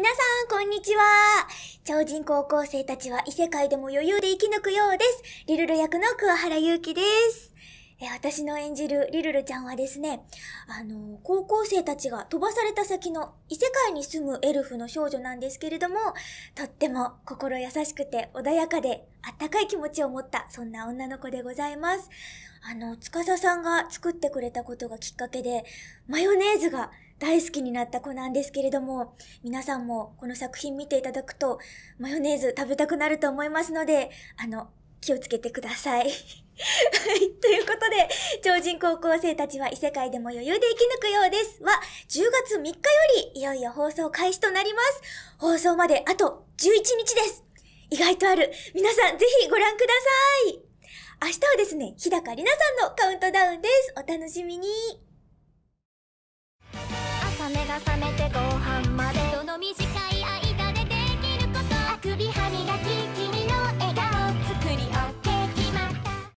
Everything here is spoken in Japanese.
皆さん、こんにちは。超人高校生たちは異世界でも余裕で生き抜くようです。リルル役の桑原祐希です。私の演じるリルルちゃんはですね、あの、高校生たちが飛ばされた先の異世界に住むエルフの少女なんですけれども、とっても心優しくて穏やかであったかい気持ちを持った、そんな女の子でございます。あの、つかささんが作ってくれたことがきっかけで、マヨネーズが大好きになった子なんですけれども、皆さんもこの作品見ていただくと、マヨネーズ食べたくなると思いますので、あの、気をつけてください。はい。ということで、超人高校生たちは異世界でも余裕で生き抜くようですは、10月3日よりいよいよ放送開始となります。放送まであと11日です。意外とある。皆さんぜひご覧ください。明日はですね、日高里奈さんのカウントダウンです。お楽しみに。目が覚めてご飯